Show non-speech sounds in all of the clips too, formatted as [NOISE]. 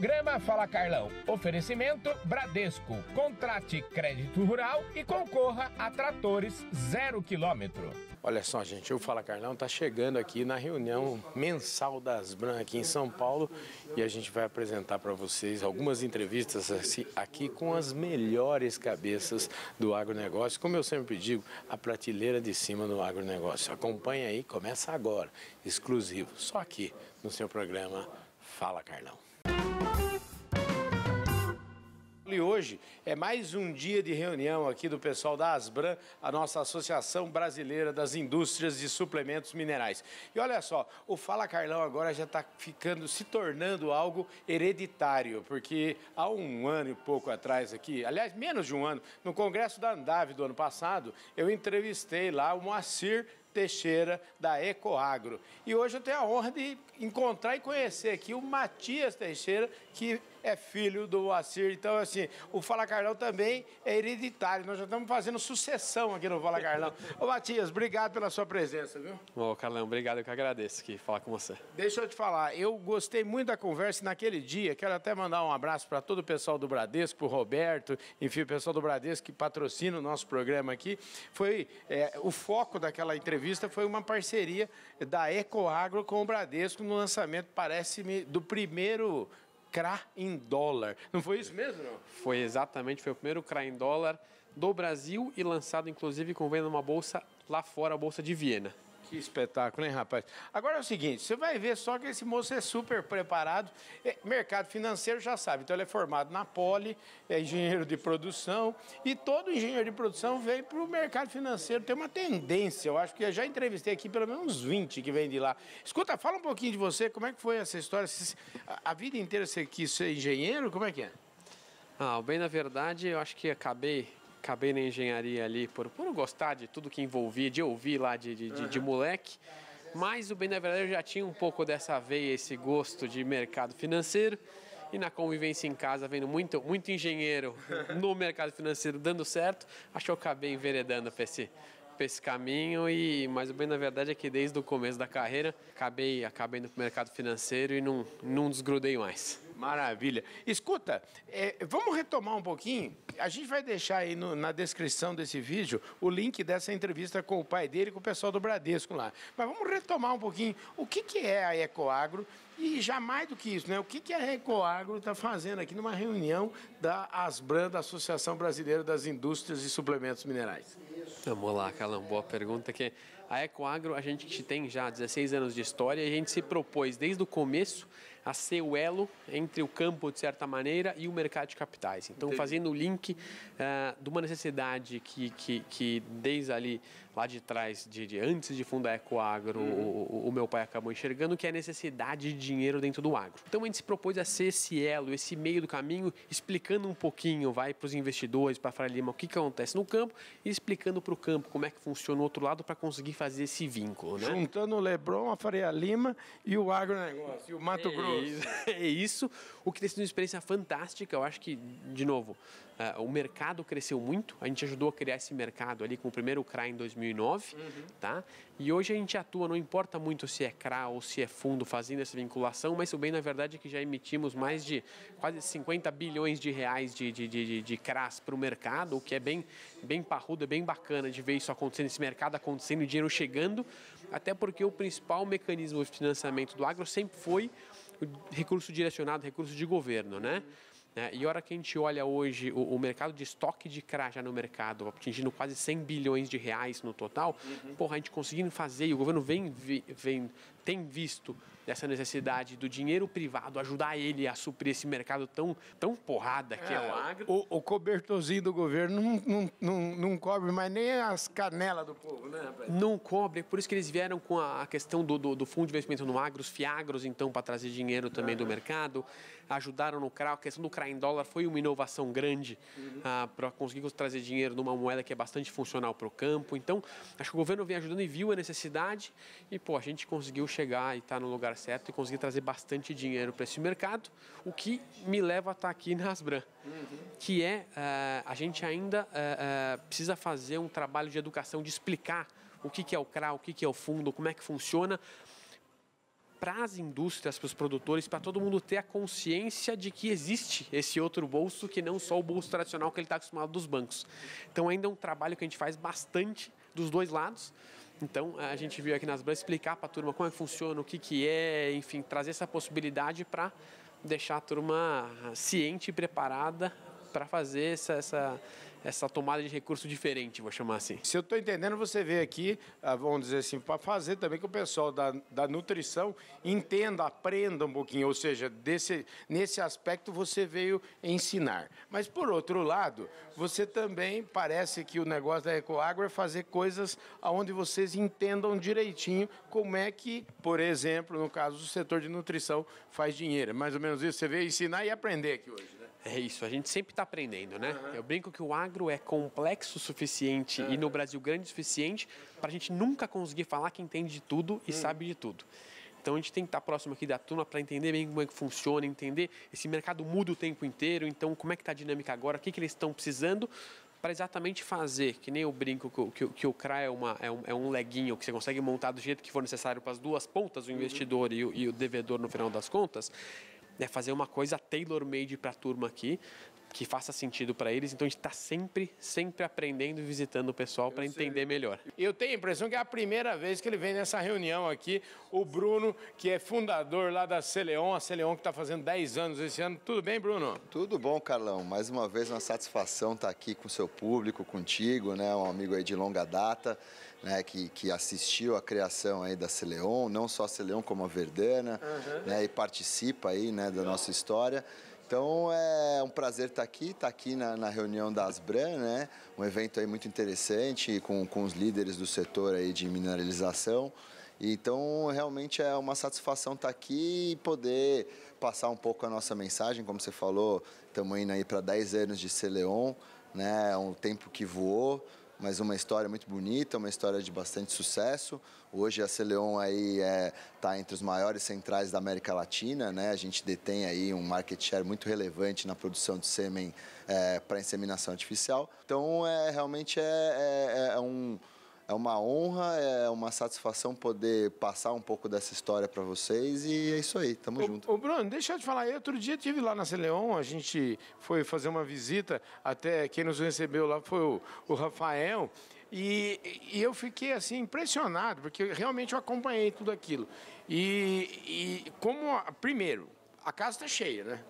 programa Fala Carlão. Oferecimento Bradesco. Contrate crédito rural e concorra a tratores zero quilômetro. Olha só, gente, o Fala Carlão está chegando aqui na reunião mensal das Asbran aqui em São Paulo e a gente vai apresentar para vocês algumas entrevistas assim, aqui com as melhores cabeças do agronegócio. Como eu sempre digo, a prateleira de cima do agronegócio. Acompanhe aí, começa agora, exclusivo, só aqui no seu programa Fala Carlão. E hoje é mais um dia de reunião aqui do pessoal da Asbran, a nossa Associação Brasileira das Indústrias de Suplementos Minerais. E olha só, o Fala Carlão agora já está ficando, se tornando algo hereditário, porque há um ano e pouco atrás aqui, aliás, menos de um ano, no Congresso da Andave do ano passado, eu entrevistei lá o Moacir Teixeira, da Ecoagro. E hoje eu tenho a honra de encontrar e conhecer aqui o Matias Teixeira, que é filho do Assir. Então, assim, o Fala Carlão também é hereditário. Nós já estamos fazendo sucessão aqui no Fala Carlão. Ô, Matias, obrigado pela sua presença, viu? Ô, Carlão, obrigado, eu que agradeço aqui falar com você. Deixa eu te falar, eu gostei muito da conversa naquele dia. Quero até mandar um abraço para todo o pessoal do Bradesco, para o Roberto, enfim, o pessoal do Bradesco que patrocina o nosso programa aqui. Foi é, o foco daquela entrevista foi uma parceria da Ecoagro com o Bradesco no lançamento, parece-me, do primeiro CRA em dólar. Não foi isso mesmo, não? Foi exatamente, foi o primeiro CRA em dólar do Brasil e lançado inclusive com venda numa bolsa lá fora, a bolsa de Viena. Que espetáculo, hein, rapaz? Agora é o seguinte, você vai ver só que esse moço é super preparado. É, mercado financeiro já sabe, então ele é formado na Poli, é engenheiro de produção, e todo engenheiro de produção vem para o mercado financeiro. Tem uma tendência, eu acho que eu já entrevistei aqui pelo menos uns 20 que vem de lá. Escuta, fala um pouquinho de você, como é que foi essa história? A vida inteira você quis ser engenheiro, como é que é? Ah, bem, na verdade, eu acho que acabei acabei na engenharia ali por, por gostar de tudo que envolvia, de ouvir lá de, de, de, uhum. de moleque. Mas o bem da verdade eu já tinha um pouco dessa veia, esse gosto de mercado financeiro. E na convivência em casa, vendo muito, muito engenheiro [LAUGHS] no mercado financeiro dando certo, acho que eu acabei enveredando para esse, esse caminho. E, mas o bem da verdade é que desde o começo da carreira, acabei, acabei no mercado financeiro e não, não desgrudei mais. Maravilha. Escuta, é, vamos retomar um pouquinho. A gente vai deixar aí no, na descrição desse vídeo o link dessa entrevista com o pai dele e com o pessoal do Bradesco lá. Mas vamos retomar um pouquinho o que, que é a Ecoagro e já mais do que isso, né? O que, que a Ecoagro está fazendo aqui numa reunião da ASBRAN, da Associação Brasileira das Indústrias e Suplementos Minerais? Vamos lá, Calão, boa pergunta. Que a Ecoagro, a gente tem já 16 anos de história e a gente se propôs desde o começo a ser o elo entre o campo, de certa maneira, e o mercado de capitais. Então, Entendi. fazendo o link uh, de uma necessidade que, que, que desde ali lá de trás, de, de antes de fundar a Ecoagro, uhum. o, o, meu pai acabou enxergando que é a necessidade de dinheiro dentro do agro. Então a gente se propôs a ser esse elo, esse meio do caminho, explicando um pouquinho, vai para os investidores, para a Fralima, o que, que acontece no campo e explicando para o campo como é que funciona o outro lado para conseguir fazer esse vínculo. Né? Juntando o Lebron, a Faria Lima e o agronegócio, e o Mato é Grosso. Isso, [LAUGHS] é isso, o que tem sido uma experiência fantástica, eu acho que, de novo, Uh, o mercado cresceu muito, a gente ajudou a criar esse mercado ali com o primeiro CRA em 2009, uhum. tá? E hoje a gente atua, não importa muito se é CRA ou se é fundo fazendo essa vinculação, mas o bem na verdade é que já emitimos mais de quase 50 bilhões de reais de, de, de, de, de CRAs para o mercado, o que é bem, bem parrudo, é bem bacana de ver isso acontecendo, esse mercado acontecendo, o dinheiro chegando, até porque o principal mecanismo de financiamento do agro sempre foi o recurso direcionado, recurso de governo, né? Uhum. Né? E a hora que a gente olha hoje o, o, mercado de estoque de CRA já no mercado, atingindo quase 100 bilhões de reais no total, uhum. porra, a gente conseguindo fazer, e o governo vem, vem tem visto essa necessidade do dinheiro privado ajudar ele a suprir esse mercado tão, tão porrada que é, é o agro? O, o cobertorzinho do governo não, não, não, não cobre mais nem as canelas do povo, né, rapaz? Não cobre, é por isso que eles vieram com a, a questão do, do, do, fundo de investimento no agro, os fiagros, então, para trazer dinheiro também do é. mercado, ajudaram no CRA, a questão do CRA em dólar foi uma inovação grande uhum. ah, para conseguir trazer dinheiro numa moeda que é bastante funcional para o campo, então, acho que o governo vem ajudando e viu a necessidade e, pô, a gente conseguiu chegar e estar tá no lugar certo e conseguir trazer bastante dinheiro para esse mercado, o que me leva a estar tá aqui na Asbran, que é uh, a gente ainda uh, uh, precisa fazer um trabalho de educação, de explicar o que, que é o CRA, o que, que é o fundo, como é que funciona, para as indústrias, para os produtores, para todo mundo ter a consciência de que existe esse outro bolso que não só o bolso tradicional que ele está acostumado dos bancos. Então ainda é um trabalho que a gente faz bastante dos dois lados. Então a gente veio aqui nas Brás explicar para a turma como é que funciona, o que, que é, enfim, trazer essa possibilidade para deixar a turma ciente e preparada para fazer essa, essa essa tomada de recurso diferente, vou chamar assim. Se eu estou entendendo, você veio aqui, ah, vamos dizer assim, para fazer também que o pessoal da, da nutrição entenda, aprenda um pouquinho, ou seja, desse, nesse aspecto você veio ensinar. Mas por outro lado, você também parece que o negócio da Ecoagro é fazer coisas onde vocês entendam direitinho como é que, por exemplo, no caso do setor de nutrição, faz dinheiro. É mais ou menos isso, você veio ensinar e aprender aqui hoje. É isso, a gente sempre está aprendendo, né? Uhum. Eu brinco que o agro é complexo o suficiente uhum. e no Brasil grande o suficiente para a gente nunca conseguir falar que entende de tudo e uhum. sabe de tudo. Então a gente tem que estar tá próximo aqui da turma para entender bem como é que funciona, entender esse mercado muda o tempo inteiro, então como é que está a dinâmica agora, o que, que eles estão precisando para exatamente fazer, que nem eu brinco que, que, que o CRA é, uma, é, um, é um leguinho que você consegue montar do jeito que for necessário para as duas pontas, o uhum. investidor e o, e o devedor no final das contas, né, fazer uma coisa tailor-made para a turma aqui, que faça sentido para eles. Então a gente está sempre, sempre aprendendo e visitando o pessoal para entender melhor. Eu tenho a impressão que é a primeira vez que ele vem nessa reunião aqui. O Bruno, que é fundador lá da Celeon, a Celeon que está fazendo 10 anos esse ano. Tudo bem, Bruno? Tudo bom, Carlão. Mais uma vez uma satisfação estar tá aqui com o seu público, contigo, né? Um amigo aí de longa data, né? Que, que assistiu à criação aí da Celeon, não só a Celeon como a Verdana, uhum. né? E participa aí, né? Da nossa história. Então é um prazer estar aqui, estar aqui na, na reunião da Asbran, né? Um evento aí muito interessante com, com os líderes do setor aí de mineralização. Então, realmente é uma satisfação estar aqui e poder passar um pouco a nossa mensagem. Como você falou, estamos indo aí para 10 anos de Celeon, né? É um tempo que voou mas uma história muito bonita, uma história de bastante sucesso. Hoje a Celeon aí está é, tá entre os maiores centrais da América Latina, né? A gente detém aí um market share muito relevante na produção de sêmen é, para inseminação artificial. Então é realmente é, é, é, é um é uma honra, é uma satisfação poder passar um pouco dessa história para vocês e é isso aí, tamo ô, junto. Bruno, deixa eu te falar, eu outro dia tive lá na Celeon, a gente foi fazer uma visita, até quem nos recebeu lá foi o, o Rafael, e, e, eu fiquei assim impressionado, porque realmente eu acompanhei tudo aquilo. E, e como, primeiro, a casa está cheia, né?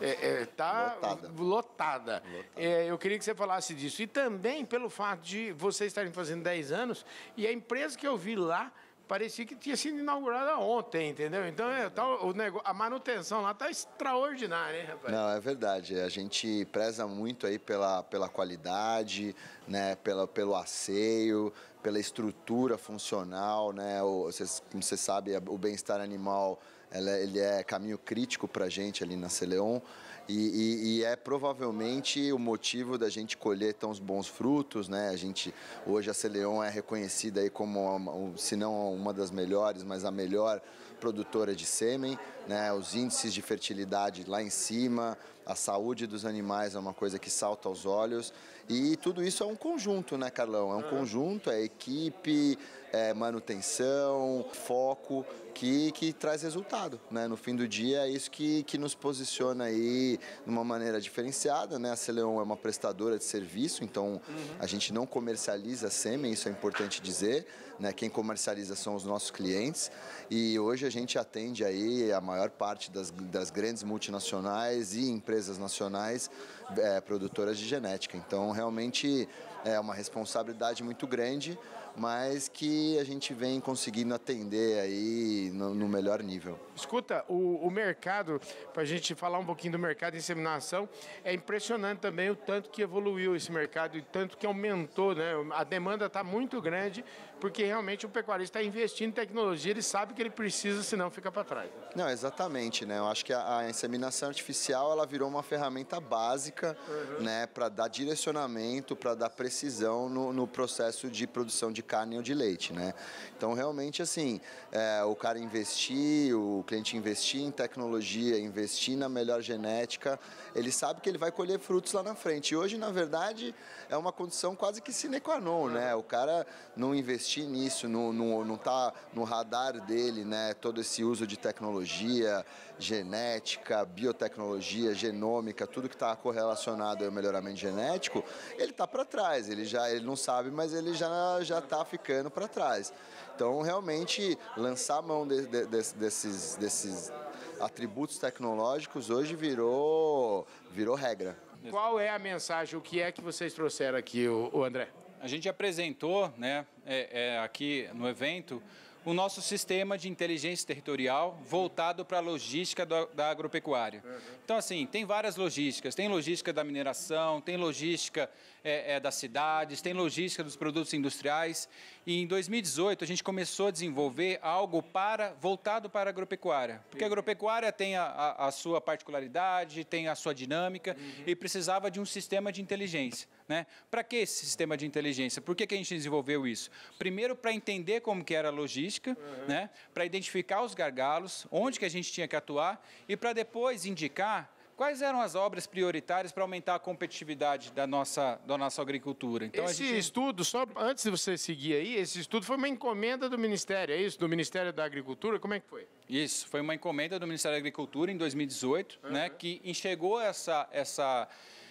Está é, é, tá lotada. lotada. É, eu queria que você falasse disso. E também pelo fato de vocês estarem fazendo 10 anos e a empresa que eu vi lá parecia que tinha sido inaugurada ontem, entendeu? Então é, tá, o negócio, a manutenção lá está extraordinária, hein, rapaz? Não, é verdade. A gente preza muito aí pela, pela qualidade, né? Pela, pelo asseio, pela estrutura funcional, né? O, como você sabe, é, o bem-estar animal ela, ele é caminho crítico para a gente ali na Celeon e, e, e, é provavelmente o motivo da gente colher tão bons frutos, né? A gente hoje a Celeon é reconhecida aí como uma, se não uma das melhores, mas a melhor produtora de sêmen, né? Os índices de fertilidade lá em cima, a saúde dos animais é uma coisa que salta aos olhos e tudo isso é um conjunto, né, Carlão? É um é. conjunto, é equipe, é, manutenção, foco, que, que traz resultado. Né? No fim do dia, é isso que, que nos posiciona aí de uma maneira diferenciada. Né? A Celeon é uma prestadora de serviço, então uhum. a gente não comercializa sêmen, isso é importante dizer. Né? Quem comercializa são os nossos clientes. E hoje a gente atende aí a maior parte das, das grandes multinacionais e empresas nacionais é, produtoras de genética. Então, realmente é uma responsabilidade muito grande mas que a gente vem conseguindo atender aí no, no melhor nível. Escuta, o, o mercado, para a gente falar um pouquinho do mercado de inseminação, é impressionante também o tanto que evoluiu esse mercado e tanto que aumentou, né? A demanda está muito grande, porque realmente o pecuarista está investindo em tecnologia, ele sabe que ele precisa, senão fica para trás. Não, exatamente, né? Eu acho que a, a, inseminação artificial ela virou uma ferramenta básica, uhum. né, para dar direcionamento, para dar precisão no, no, processo de produção de carne ou de leite, né? Então realmente assim, é, o cara investir, o cliente investir em tecnologia, investir na melhor genética, ele sabe que ele vai colher frutos lá na frente. E hoje, na verdade, é uma condição quase que sine qua non, né? O cara não investir nisso, não, não, não tá no radar dele, né? Todo esse uso de tecnologia, genética, biotecnologia, genômica, tudo que está correlacionado ao melhoramento genético, ele está para trás. Ele já ele não sabe, mas ele já já está ficando para trás. Então, realmente, lançar a mão de, de, de, desses, desses atributos tecnológicos hoje virou, virou regra. Qual é a mensagem, o que é que vocês trouxeram aqui, o, o André? A gente apresentou né, é, é, aqui no evento o nosso sistema de inteligência territorial voltado para a logística da, da agropecuária. Uhum. Então, assim, tem várias logísticas. Tem logística da mineração, tem logística é, é, das cidades, tem logística dos produtos industriais. E em 2018, a gente começou a desenvolver algo para voltado para a agropecuária. Porque a uhum. agropecuária tem a, a, a sua particularidade, tem a sua dinâmica uhum. e precisava de um sistema de inteligência. Né? Para que esse sistema de inteligência? Por que, que a gente desenvolveu isso? Primeiro, para entender como que era a logística, uhum. né, para identificar os gargalos, onde que a gente tinha que atuar e para depois indicar quais eram as obras prioritárias para aumentar a competitividade da nossa, da nossa agricultura. Então, esse gente... estudo, só antes de você seguir aí, esse estudo foi uma encomenda do Ministério, é isso? Do Ministério da Agricultura? Como é que foi? Isso, foi uma encomenda do Ministério da Agricultura em 2018, uhum. né, que enxergou essa, essa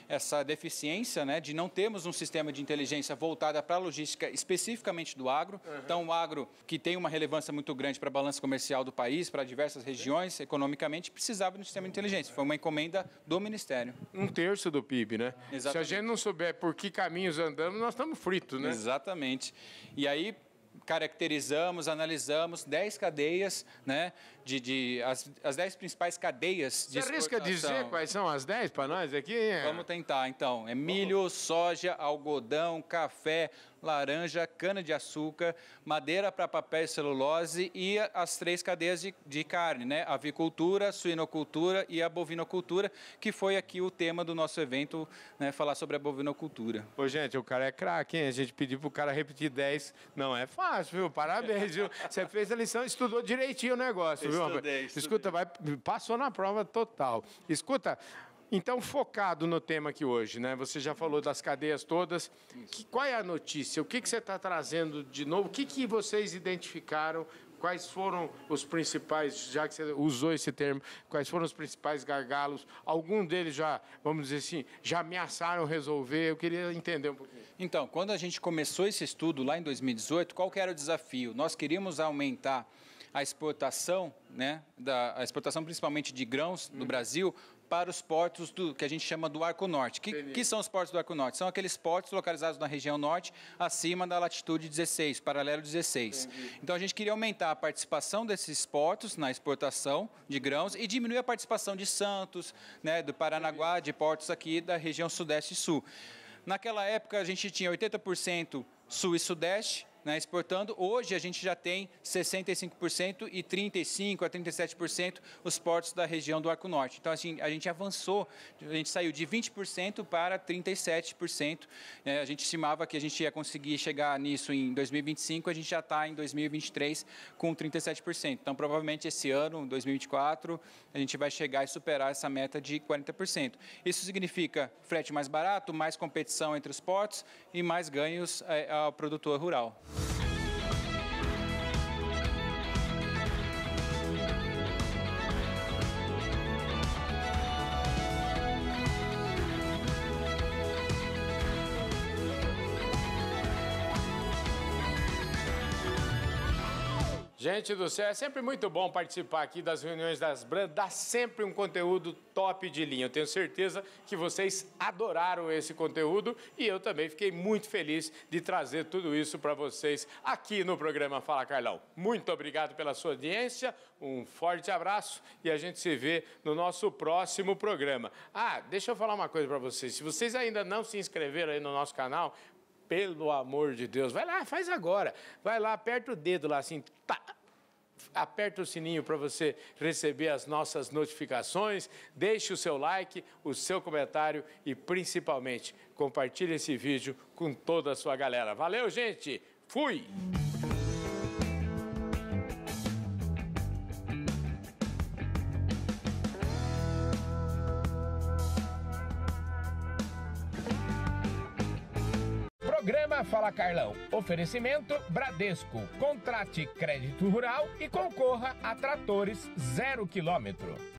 essa deficiência né, de não termos um sistema de inteligência voltada para a logística especificamente do agro. Uhum. Então, o agro, que tem uma relevância muito grande para a balança comercial do país, para diversas regiões, economicamente, precisava de um sistema de inteligência. Foi uma encomenda do Ministério. Um terço do PIB, né? Exatamente. Se a gente não souber por que caminhos andamos, nós estamos fritos, né? Exatamente. E aí, caracterizamos, analisamos 10 cadeias né, de, de as, as dez principais cadeias de Você arrisca dizer quais são as dez para nós aqui? Vamos tentar, então. É milho, soja, algodão, café, laranja, cana-de-açúcar, madeira para papel e celulose e as três cadeias de, de carne, né? Avicultura, suinocultura e a bovinocultura, que foi aqui o tema do nosso evento, né? Falar sobre a bovinocultura. Pô, gente, o cara é craque, hein? A gente pediu pro cara repetir dez, Não é fácil, viu? Parabéns, viu? [LAUGHS] Você fez a lição, estudou direitinho o negócio, viu? viu? Estudei, estudei. Escuta, vai, passou na prova total. Escuta, então, focado no tema aqui hoje, né? Você já falou das cadeias todas. Que, qual é a notícia? O que, que você está trazendo de novo? O que, que vocês identificaram? Quais foram os principais, já que você usou esse termo, quais foram os principais gargalos? Algum deles já, vamos dizer assim, já ameaçaram resolver? Eu queria entender um pouquinho. Então, quando a gente começou esse estudo lá em 2018, qual que era o desafio? Nós queríamos aumentar a exportação, né, da, a exportação principalmente de grãos do uhum. Brasil para os portos do, que a gente chama do Arco Norte. Que, que, são os portos do Arco Norte? São aqueles portos localizados na região norte, acima da latitude 16, paralelo 16. Entendi. Então a gente queria aumentar a participação desses portos na exportação de grãos e diminuir a participação de Santos, né, do Paranaguá, de portos aqui da região sudeste e sul. Naquela época a gente tinha 80% sul e sudeste, né? Exportando, hoje a gente já tem 65% e 35% a 37% os portos da região do Arco Norte. Então, assim, a gente avançou, a gente saiu de 20% para 37%. Né? A gente estimava que a gente ia conseguir chegar nisso em 2025, a gente já está em 2023 com 37%. Então, provavelmente esse ano, 2024, a gente vai chegar e superar essa meta de 40%. Isso significa frete mais barato, mais competição entre os portos e mais ganhos eh, ao produtor rural. Gente do céu, é sempre muito bom participar aqui das reuniões das Bran, dá sempre um conteúdo top de linha. Eu tenho certeza que vocês adoraram esse conteúdo e eu também fiquei muito feliz de trazer tudo isso para vocês aqui no programa Fala Carlão. Muito obrigado pela sua audiência, um forte abraço e a gente se vê no nosso próximo programa. Ah, deixa eu falar uma coisa para vocês. Se vocês ainda não se inscreveram aí no nosso canal, pelo amor de Deus, vai lá, faz agora. Vai lá, aperta o dedo lá assim, tá, aperta o sininho para você receber as nossas notificações, deixe o seu like, o seu comentário e principalmente compartilhe esse vídeo com toda a sua galera. Valeu, gente! Fui! Fala Carlão. Oferecimento Bradesco. Contrate crédito rural e concorra a tratores zero quilômetro.